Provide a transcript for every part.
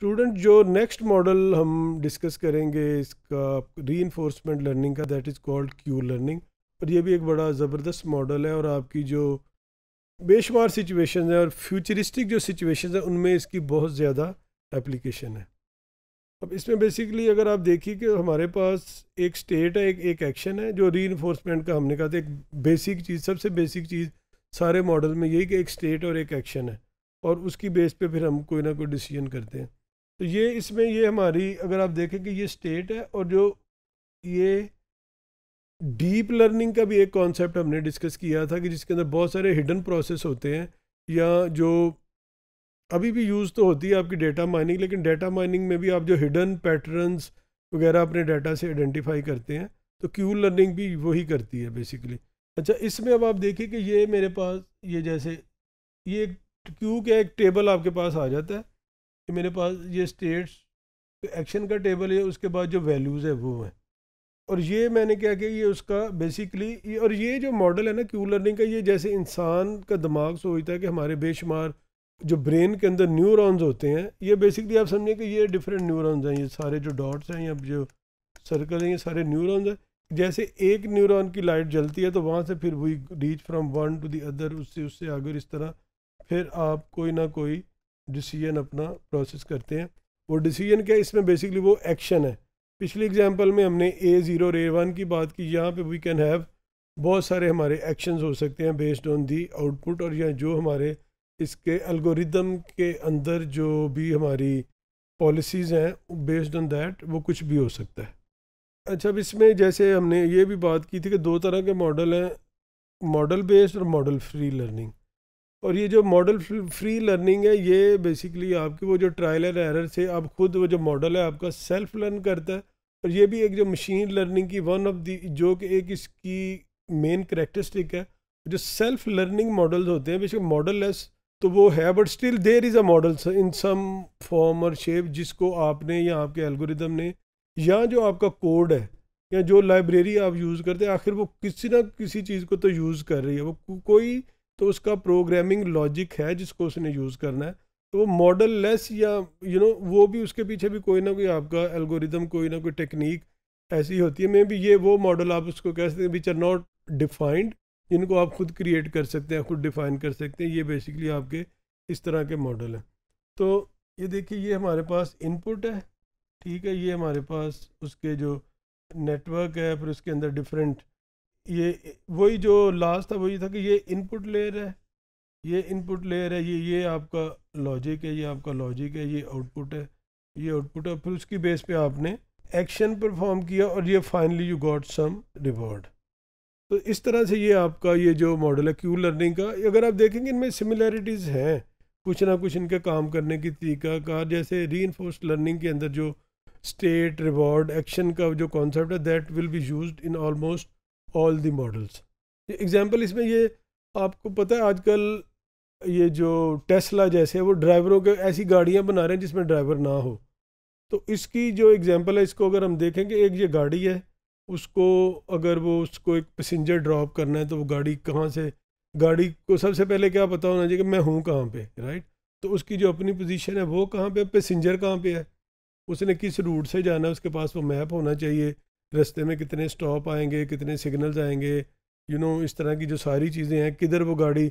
student जो next model हम discuss करेंगे इसका री इन्फोर्समेंट लर्निंग का that is called Q learning और ये भी एक बड़ा ज़बरदस्त मॉडल है और आपकी जो बेशुमार सिचुएशन है और फ्यूचरिस्टिक जो सिचुएशन है उनमें इसकी बहुत ज़्यादा एप्लीकेशन है अब इसमें बेसिकली अगर आप देखिए कि हमारे पास एक स्टेट है एक एक एक्शन है जो री का हमने कहा था एक बेसिक चीज़ सबसे बेसिक चीज़ सारे मॉडल में यही कि एक स्टेट और एक एक्शन है और उसकी बेस पे फिर हम कोई ना कोई डिसीजन करते हैं तो ये इसमें ये हमारी अगर आप देखें कि ये स्टेट है और जो ये डीप लर्निंग का भी एक कॉन्सेप्ट हमने डिस्कस किया था कि जिसके अंदर बहुत सारे हिडन प्रोसेस होते हैं या जो अभी भी यूज़ तो होती है आपकी डेटा माइनिंग लेकिन डेटा माइनिंग में भी आप जो हिडन पैटर्न्स वगैरह अपने डाटा से आइडेंटिफाई करते हैं तो क्यू लर्निंग भी वही करती है बेसिकली अच्छा इसमें अब आप देखिए कि ये मेरे पास ये जैसे ये क्यू का एक टेबल आपके पास आ जाता है कि मेरे पास ये स्टेट्स एक्शन का टेबल है उसके बाद जो वैल्यूज़ है वो हैं और ये मैंने क्या किया ये उसका बेसिकली और ये जो मॉडल है ना क्यू लर्निंग का ये जैसे इंसान का दिमाग सोचता है कि हमारे बेशुमार जो ब्रेन के अंदर न्यूरॉन्स होते हैं ये बेसिकली आप समझें कि ये डिफरेंट न्यूरॉन्स हैं ये सारे जो डॉट्स हैं या जो सर्कल हैं ये सारे न्यूरॉन्स हैं जैसे एक न्यूरॉन की लाइट जलती है तो वहाँ से फिर वही reach from one to the other उससे उससे आगे इस तरह फिर आप कोई ना कोई डिसीजन अपना प्रोसेस करते हैं वो डिसीजन क्या है इसमें बेसिकली वो एक्शन है पिछली एग्जांपल में हमने ए ज़ीरो ए वन की बात की यहाँ पे वी कैन हैव बहुत सारे हमारे एक्शंस हो सकते हैं बेस्ड ऑन दी आउटपुट और या जो हमारे इसके एल्गोरिदम के अंदर जो भी हमारी पॉलिसीज़ हैं बेस्ड ऑन दैट वो कुछ भी हो सकता है अच्छा अब इसमें जैसे हमने ये भी बात की थी कि दो तरह के मॉडल हैं मॉडल बेस्ड और मॉडल फ्री लर्निंग और ये जो मॉडल फ्री लर्निंग है ये बेसिकली आपकी वो जो ट्रायल एंड एरर से आप खुद वो जो मॉडल है आपका सेल्फ लर्न करता है और ये भी एक जो मशीन लर्निंग की वन ऑफ दी जो कि एक इसकी मेन करेक्टरिस्टिक है जो सेल्फ लर्निंग मॉडल्स होते हैं बेशक मॉडल लेस तो वो है but still there is a model in some form और शेप जिसको आपने या आपके एल्गोरिदम ने या जो आपका कोड है या जो लाइब्रेरी आप यूज़ करते हैं आखिर वो किसी ना किसी चीज़ को तो यूज़ कर रही है वो कोई तो उसका प्रोग्रामिंग लॉजिक है जिसको उसने यूज़ करना है तो वो मॉडल लेस या यू you नो know, वो भी उसके पीछे भी कोई ना कोई आपका एल्गोरिदम कोई ना कोई टेक्निक ऐसी होती है मे भी ये वो मॉडल आप उसको कह सकते हैं विच आर नॉट डिफाइंड जिनको आप खुद क्रिएट कर सकते हैं खुद डिफाइन कर सकते हैं ये बेसिकली आपके इस तरह के मॉडल हैं तो ये देखिए ये हमारे पास इनपुट है ठीक है ये हमारे पास उसके जो नेटवर्क है फिर उसके अंदर डिफरेंट ये वही जो लास्ट था वही था कि ये इनपुट लेयर है ये इनपुट लेयर है ये ये आपका लॉजिक है ये आपका लॉजिक है ये आउटपुट है ये आउटपुट है फिर उसकी बेस पे आपने एक्शन परफॉर्म किया और ये finally you got some reward तो इस तरह से ये आपका ये जो मॉडल है क्यू लर्निंग का अगर आप देखेंगे इनमें सिमिलैरिटीज़ हैं कुछ ना कुछ इनके काम करने की तरीका कार जैसे री लर्निंग के अंदर जो स्टेट रिवॉर्ड एक्शन का जो कॉन्सेप्ट है that will be use in almost all the models example इसमें ये आपको पता है आजकल ये जो टेस्ला जैसे वो ड्राइवरों के ऐसी गाड़ियाँ बना रहे हैं जिसमें ड्राइवर ना हो तो इसकी जो एग्जाम्पल है इसको अगर हम देखें कि एक ये गाड़ी है उसको अगर वो उसको एक पैसेंजर ड्रॉप करना है तो वो गाड़ी कहाँ से गाड़ी को सबसे पहले क्या पता होना चाहिए कि मैं हूँ कहाँ पे राइट तो उसकी जो अपनी पोजीशन है वो कहाँ पे पैसेंजर कहाँ पे है उसने किस रूट से जाना है उसके पास वो मैप होना चाहिए रस्ते में कितने स्टॉप आएंगे कितने सिग्नल्स आएंगे यू नो इस तरह की जो सारी चीज़ें हैं किधर वो गाड़ी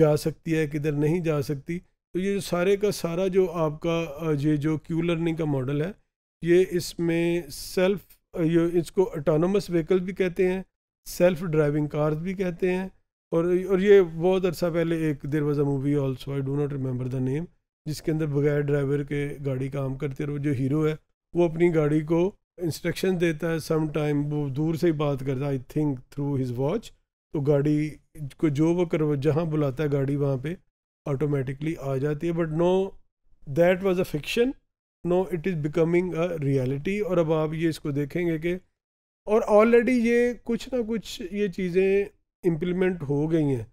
जा सकती है किधर नहीं जा सकती तो ये सारे का सारा जो आपका ये जो क्यू लर्निंग का मॉडल है ये इसमें सेल्फ ये इसको अटोनमस व्हीकल भी कहते हैं सेल्फ ड्राइविंग कार्स भी कहते हैं और और ये बहुत अरसा पहले एक there was a movie also I do not remember the name जिसके अंदर बगैर ड्राइवर के गाड़ी काम करते वो जो हीरो है वो अपनी गाड़ी को इंस्ट्रक्शन देता है सम टाइम वो दूर से ही बात करता है I think through his watch तो गाड़ी को जो वो करवा जहाँ बुलाता है गाड़ी वहाँ पे ऑटोमेटिकली आ जाती है but no that was a fiction no it is becoming a reality और अब आप ये इसको देखेंगे कि और ऑलरेडी ये कुछ ना कुछ ये चीज़ें इम्प्लीमेंट हो गई हैं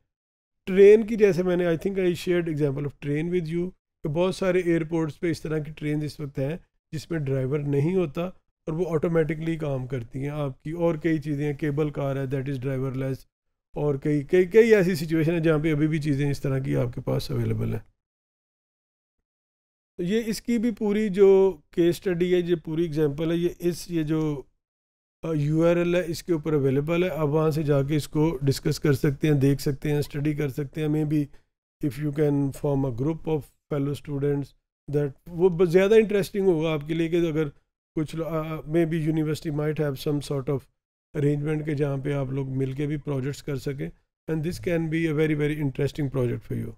ट्रेन की जैसे मैंने I think I share example of train with you बहुत सारे एयरपोर्ट्स पे इस तरह की ट्रेन इस वक्त हैं जिसमें ड्राइवर नहीं होता और वो ऑटोमेटिकली काम करती हैं आपकी और कई चीज़ें केबल कार है दैट इज़ ड्राइवर लेस और कई कई कई ऐसी सिचुएशन है जहाँ पे अभी भी चीज़ें इस तरह की आपके पास अवेलेबल हैं तो ये इसकी भी पूरी जो केस स्टडी है ये पूरी एग्जांपल है ये इस ये जो यू है इसके ऊपर अवेलेबल है आप वहाँ से जाके इसको डिस्कस कर सकते हैं देख सकते हैं स्टडी कर सकते हैं maybe if you can form a group of fellow students that वो ज़्यादा इंटरेस्टिंग होगा आपके लिए कि अगर कुछ maybe university might have some sort of arrangement के जहाँ पे आप लोग मिलके भी प्रोजेक्ट्स कर सकें and this can be a very very interesting project for you